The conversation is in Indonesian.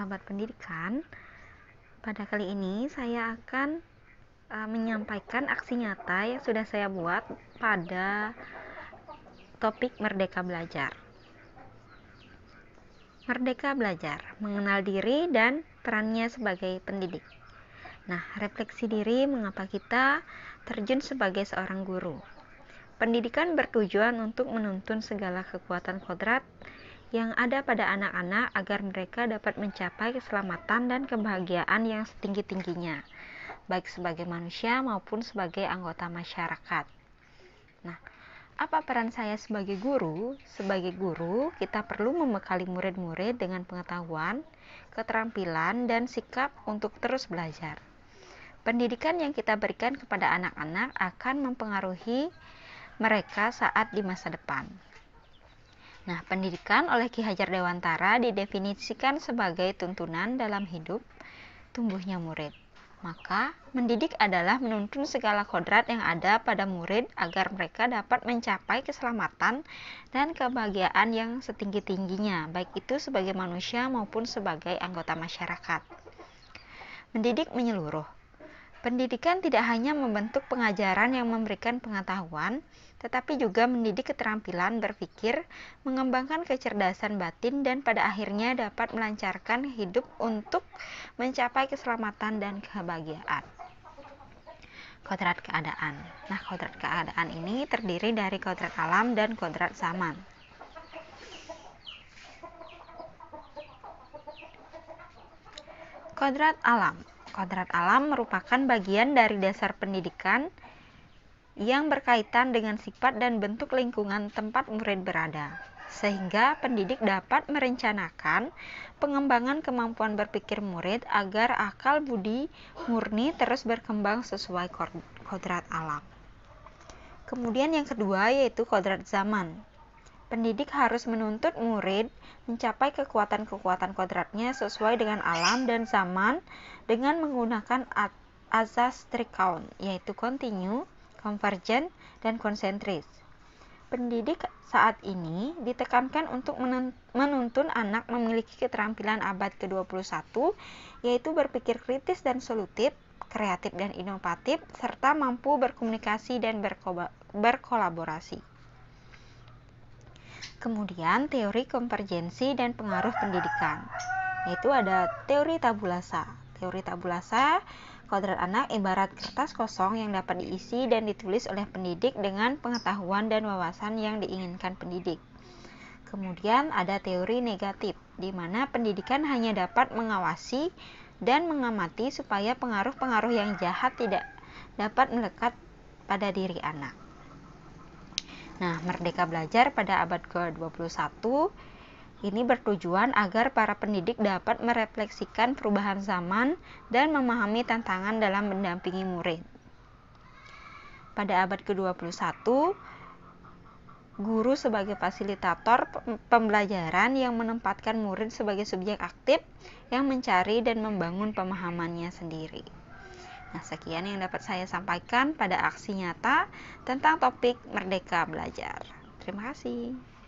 sahabat pendidikan. Pada kali ini saya akan e, menyampaikan aksi nyata yang sudah saya buat pada topik Merdeka Belajar. Merdeka Belajar, mengenal diri dan perannya sebagai pendidik. Nah, refleksi diri mengapa kita terjun sebagai seorang guru. Pendidikan bertujuan untuk menuntun segala kekuatan kodrat yang ada pada anak-anak agar mereka dapat mencapai keselamatan dan kebahagiaan yang setinggi-tingginya, baik sebagai manusia maupun sebagai anggota masyarakat. Nah, apa peran saya sebagai guru? Sebagai guru, kita perlu membekali murid-murid dengan pengetahuan, keterampilan, dan sikap untuk terus belajar. Pendidikan yang kita berikan kepada anak-anak akan mempengaruhi mereka saat di masa depan. Nah, pendidikan oleh Ki Hajar Dewantara didefinisikan sebagai tuntunan dalam hidup tumbuhnya murid. Maka, mendidik adalah menuntun segala kodrat yang ada pada murid agar mereka dapat mencapai keselamatan dan kebahagiaan yang setinggi-tingginya, baik itu sebagai manusia maupun sebagai anggota masyarakat. Mendidik menyeluruh. Pendidikan tidak hanya membentuk pengajaran yang memberikan pengetahuan, tetapi juga mendidik keterampilan berpikir, mengembangkan kecerdasan batin, dan pada akhirnya dapat melancarkan hidup untuk mencapai keselamatan dan kebahagiaan. Kodrat keadaan. Nah, kodrat keadaan ini terdiri dari kodrat alam dan kodrat zaman. Kodrat alam. Kodrat alam merupakan bagian dari dasar pendidikan yang berkaitan dengan sifat dan bentuk lingkungan tempat murid berada, sehingga pendidik dapat merencanakan pengembangan kemampuan berpikir murid agar akal budi murni terus berkembang sesuai kodrat alam. Kemudian yang kedua yaitu kodrat zaman. Pendidik harus menuntut murid mencapai kekuatan-kekuatan kodratnya sesuai dengan alam dan zaman dengan menggunakan azas trikaun, yaitu kontinu, konvergen, dan konsentris. Pendidik saat ini ditekankan untuk menuntun anak memiliki keterampilan abad ke-21, yaitu berpikir kritis dan solutif, kreatif dan inovatif, serta mampu berkomunikasi dan berkolaborasi. Kemudian, teori konvergensi dan pengaruh pendidikan, yaitu ada teori tabulasa. Teori tabulasa Kuadrat anak ibarat kertas kosong yang dapat diisi dan ditulis oleh pendidik dengan pengetahuan dan wawasan yang diinginkan pendidik. Kemudian ada teori negatif, di mana pendidikan hanya dapat mengawasi dan mengamati supaya pengaruh-pengaruh yang jahat tidak dapat melekat pada diri anak. Nah, Merdeka Belajar pada abad ke-21 ini bertujuan agar para pendidik dapat merefleksikan perubahan zaman dan memahami tantangan dalam mendampingi murid. Pada abad ke-21, guru sebagai fasilitator pembelajaran yang menempatkan murid sebagai subjek aktif yang mencari dan membangun pemahamannya sendiri. Nah, sekian yang dapat saya sampaikan pada aksi nyata tentang topik Merdeka Belajar. Terima kasih.